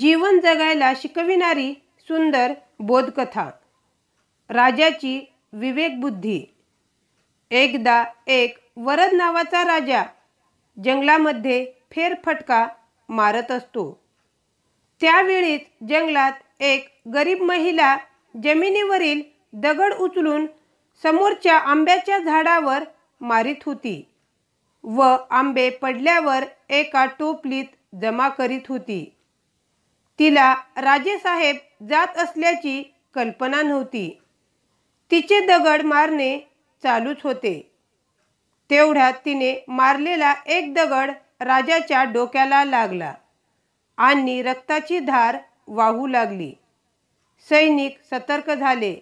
जीवन जगायला शिकविणारी सुंदर बोधकथा राजाची विवेकबुद्धी एकदा एक वरद नावाचा राजा जंगलामध्ये फेरफटका मारत असतो त्यावेळीच जंगलात एक गरीब महिला जमिनीवरील दगड उचलून समोरच्या आंब्याच्या झाडावर मारित होती व आंबे पडल्यावर एका टोपलीत जमा करीत होती तिला राजेसाहेब जात असल्याची कल्पना नव्हती तिचे दगड मारणे चालूच होते तेवढ्यात तिने मारलेला एक दगड राजाच्या डोक्याला लागला आणि रक्ताची धार वाहू लागली सैनिक सतर्क झाले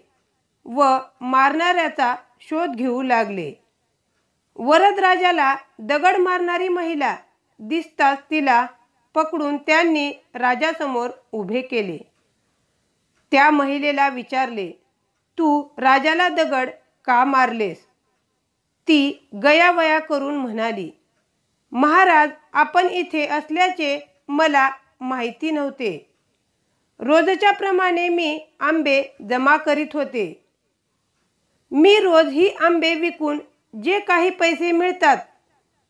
व मारणाऱ्याचा शोध घेऊ लागले वरदराजाला दगड मारणारी महिला दिसताच तिला पकडून त्यांनी राजासमोर उभे केले त्या महिलेला विचारले तू राजाला दगड का मारलेस ती गयावया करून म्हणाली महाराज आपण इथे असल्याचे मला माहिती नव्हते रोजच्या प्रमाणे मी आंबे जमा करीत होते मी रोज ही आंबे विकून जे काही पैसे मिळतात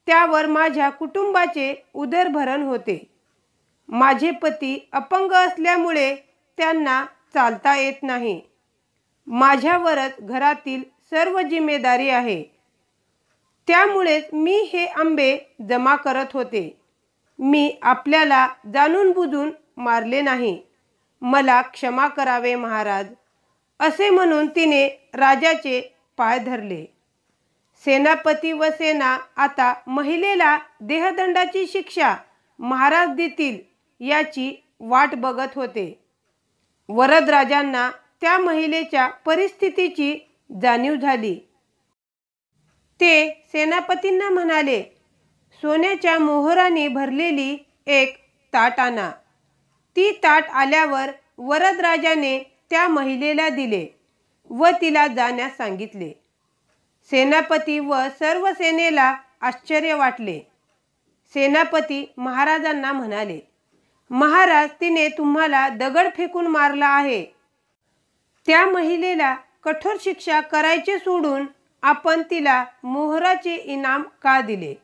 त्यावर माझ्या कुटुंबाचे उदरभरण होते माझे पती अपंग असल्यामुळे त्यांना चालता येत नाही माझ्यावरच घरातील सर्व जिम्मेदारी आहे त्यामुळेच मी हे आंबे जमा करत होते मी आपल्याला जाणून बुजून मारले नाही मला क्षमा करावे महाराज असे म्हणून तिने राजाचे पाय धरले सेनापती व सेना आता महिलेला देहदंडाची शिक्षा महाराज देतील याची वाट बघत होते वरदराजांना त्या महिलेच्या परिस्थितीची जाणीव झाली ते सेनापतींना म्हणाले सोन्याच्या मोहराने भरलेली एक ताट आणा ती ताट आल्यावर वरदराजाने त्या महिलेला दिले व तिला जाण्यास सांगितले सेनापती व सर्व सेनेला आश्चर्य वाटले सेनापती महाराजांना म्हणाले महाराज तिने तुम्हाला दगड फेकून मारला आहे त्या महिलेला कठोर शिक्षा करायचे सोडून आपण तिला मोहराचे इनाम का दिले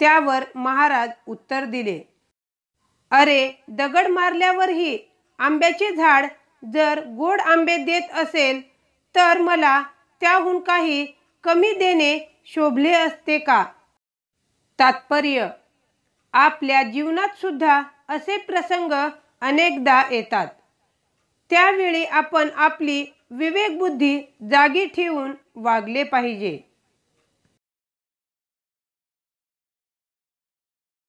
त्यावर महाराज उत्तर दिले अरे दगड मारल्यावरही आंब्याचे झाड जर गोड आंबे देत असेल तर मला त्याहून काही कमी देणे शोभले असते का तात्पर्य आपल्या जीवनात सुद्धा असे प्रसंग अनेकदा येतात त्यावेळी आपण आपली विवेकबुद्धी जागी ठेवून वागले पाहिजे